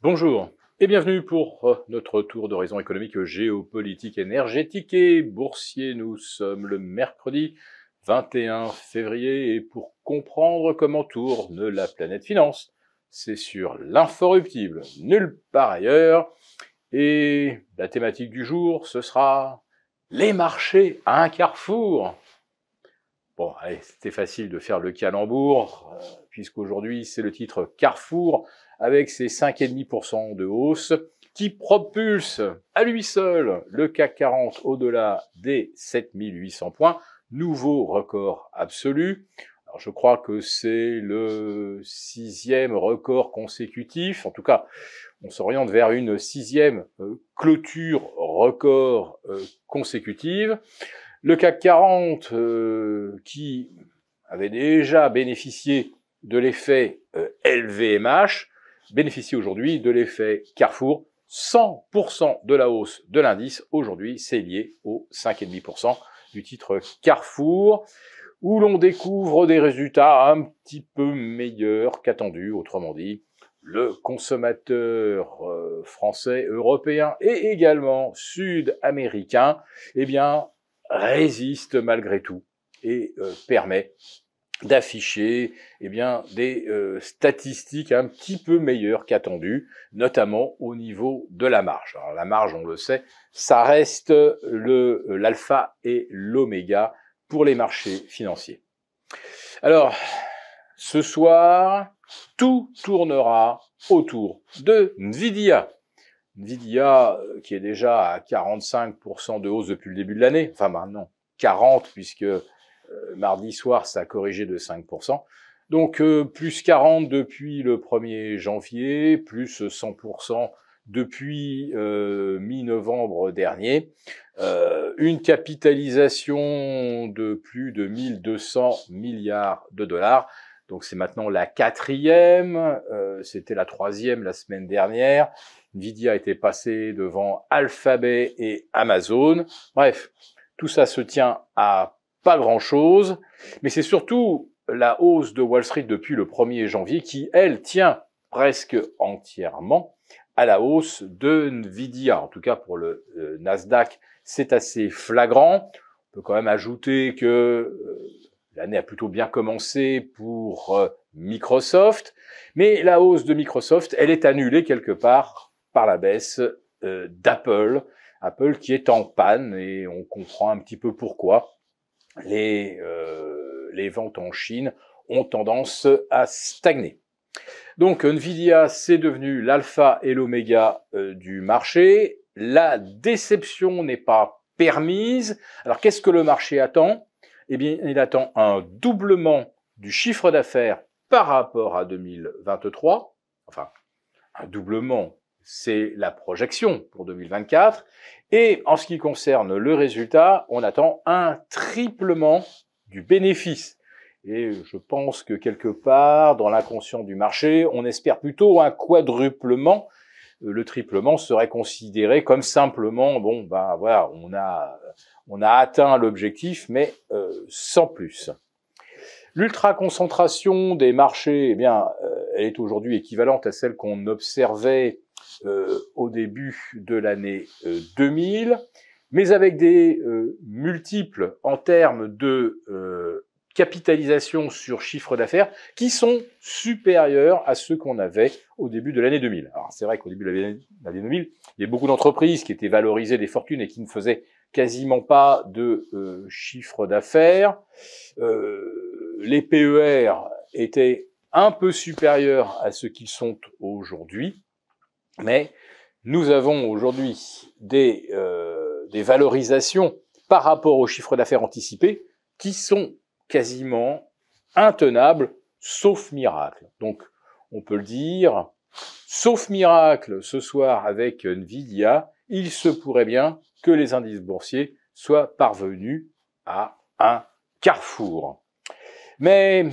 Bonjour et bienvenue pour euh, notre tour d'horizon économique, géopolitique, énergétique et boursier. Nous sommes le mercredi 21 février et pour comprendre comment tourne la planète finance, c'est sur l'inforruptible, nulle part ailleurs. Et la thématique du jour, ce sera les marchés à un carrefour. Bon, c'était facile de faire le calembour, euh, puisqu'aujourd'hui, c'est le titre Carrefour, avec ses 5,5% de hausse, qui propulse à lui seul le CAC 40 au-delà des 7800 points, nouveau record absolu. Alors, je crois que c'est le sixième record consécutif, en tout cas, on s'oriente vers une sixième euh, clôture record euh, consécutive. Le CAC 40, euh, qui avait déjà bénéficié de l'effet LVMH, euh, bénéficie aujourd'hui de l'effet Carrefour. 100% de la hausse de l'indice aujourd'hui, c'est lié au 5,5% du titre Carrefour, où l'on découvre des résultats un petit peu meilleurs qu'attendus, autrement dit, le consommateur euh, français, européen et également sud-américain, eh bien, résiste malgré tout et euh, permet d'afficher eh bien des euh, statistiques un petit peu meilleures qu'attendues, notamment au niveau de la marge. Alors la marge, on le sait, ça reste le l'alpha et l'oméga pour les marchés financiers. Alors ce soir, tout tournera autour de Nvidia. Nvidia, euh, qui est déjà à 45% de hausse depuis le début de l'année, enfin maintenant bah, 40 puisque euh, mardi soir ça a corrigé de 5%. Donc euh, plus 40 depuis le 1er janvier, plus 100% depuis mi-novembre dernier, une capitalisation de plus de 1200 milliards de dollars. Donc c'est maintenant la quatrième, c'était la troisième la semaine dernière. Nvidia était passé devant Alphabet et Amazon. Bref, tout ça se tient à pas grand-chose, mais c'est surtout la hausse de Wall Street depuis le 1er janvier qui, elle, tient presque entièrement à la hausse de Nvidia. En tout cas, pour le euh, Nasdaq, c'est assez flagrant. On peut quand même ajouter que euh, l'année a plutôt bien commencé pour euh, Microsoft, mais la hausse de Microsoft, elle est annulée quelque part la baisse euh, d'Apple. Apple qui est en panne et on comprend un petit peu pourquoi. Euh, les, ventes en Chine ont tendance à stagner. Donc Nvidia, c'est devenu l'alpha et l'oméga euh, du marché. La déception n'est pas permise. Alors qu'est-ce que le marché attend Eh bien, il attend un doublement du chiffre d'affaires par rapport à 2023. Enfin, un doublement c'est la projection pour 2024. Et en ce qui concerne le résultat, on attend un triplement du bénéfice. Et je pense que quelque part, dans l'inconscient du marché, on espère plutôt un quadruplement. Euh, le triplement serait considéré comme simplement, bon, ben voilà, on a, on a atteint l'objectif, mais euh, sans plus. L'ultra concentration des marchés, eh bien, euh, elle est aujourd'hui équivalente à celle qu'on observait euh, au début de l'année 2000, euh, mais avec des euh, multiples en termes de capitalisation sur chiffre d'affaires qui sont supérieurs à ceux qu'on avait au début de l'année 2000. Alors c'est vrai qu'au début de l'année 2000, il y a beaucoup d'entreprises qui étaient valorisées des fortunes et qui ne faisaient quasiment pas de chiffre d'affaires. Euh, les PER étaient un peu supérieurs à ce qu'ils sont aujourd'hui. Mais nous avons aujourd'hui des, euh, valorisations par rapport aux chiffres d'affaires anticipés qui sont quasiment intenables, sauf miracle. Donc, on peut le dire, sauf miracle ce soir avec Nvidia, il se pourrait bien que les indices boursiers soient parvenus à un carrefour. Mais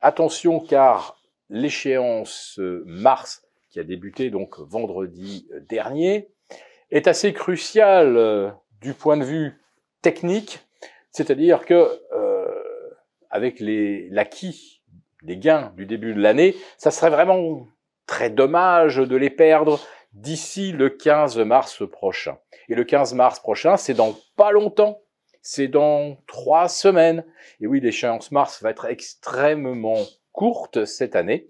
attention car l'échéance euh, mars qui a débuté donc vendredi dernier, est assez crucial euh, du point de vue technique, c'est-à-dire que euh, avec l'acquis des gains du début de l'année, ça serait vraiment très dommage de les perdre d'ici le 15 mars prochain. Et le 15 mars prochain, c'est dans pas longtemps, c'est dans trois semaines. Et oui, l'échéance mars va être extrêmement courte cette année.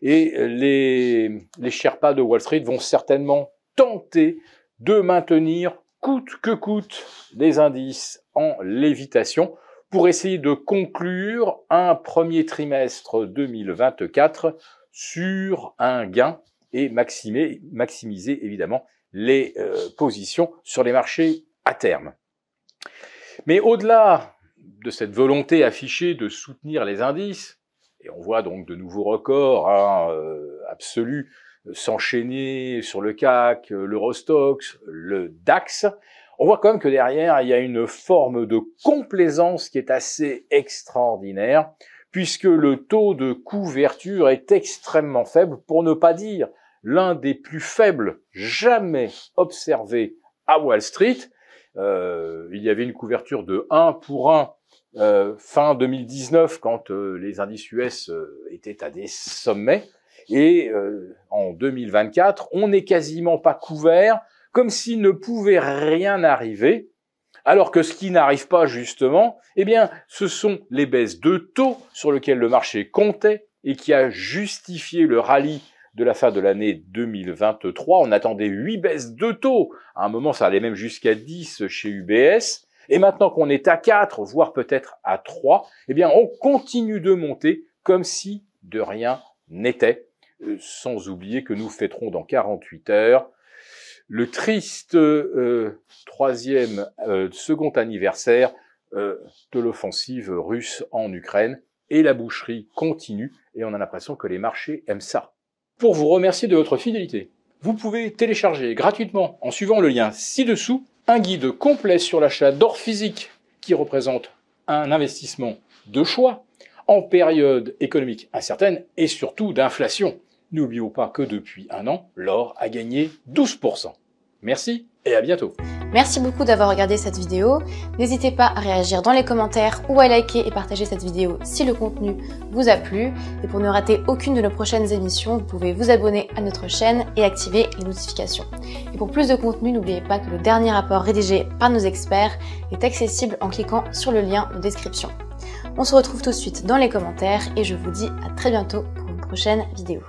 Et euh, les, les Sherpas de Wall Street vont certainement tenter de maintenir coûte que coûte les indices en lévitation pour essayer de conclure un premier trimestre 2024 sur un gain et maximiser évidemment les euh, positions sur les marchés à terme. Mais au-delà de cette volonté affichée de soutenir les indices, et on voit donc de nouveaux records hein, euh, absolus euh, s'enchaîner sur le CAC, euh, l'Eurostox, le DAX. On voit quand même que derrière, il y a une forme de complaisance qui est assez extraordinaire, puisque le taux de couverture est extrêmement faible, pour ne pas dire l'un des plus faibles jamais observés à Wall Street. il y avait une couverture de 1 pour 1 euh, fin 2019, quand euh, les indices US euh, étaient à des sommets, et en 2024, on n'est quasiment pas couvert, comme s'il ne pouvait rien arriver, alors que ce qui n'arrive pas justement, eh bien, ce sont les baisses de taux sur lesquelles le marché comptait et qui a justifié le rallye de la fin de l'année 2023. On attendait 8 baisses de taux. À un moment, ça allait même jusqu'à 10 chez UBS. Et maintenant qu'on est à 4, voire peut-être à 3, eh bien, on continue de monter comme si de rien n'était. Euh, sans oublier que nous fêterons dans 48 heures le triste euh, troisième, euh, second anniversaire de l'offensive russe en Ukraine. Et la boucherie continue et on a l'impression que les marchés aiment ça. Pour vous remercier de votre fidélité, vous pouvez télécharger gratuitement en suivant le lien ci-dessous un guide complet sur l'achat d'or physique qui représente un investissement de choix en période économique incertaine et surtout d'inflation. N'oublions pas que depuis un an, l'or a gagné 12%. Merci et à bientôt. Merci beaucoup d'avoir regardé cette vidéo. N'hésitez pas à réagir dans les commentaires ou à liker et partager cette vidéo si le contenu vous a plu. Et pour ne rater aucune de nos prochaines émissions, vous pouvez vous abonner à notre chaîne et activer les notifications. Et pour plus de contenu, n'oubliez pas que le dernier rapport rédigé par nos experts est accessible en cliquant sur le lien de description. On se retrouve tout de suite dans les commentaires et je vous dis à très bientôt pour une prochaine vidéo.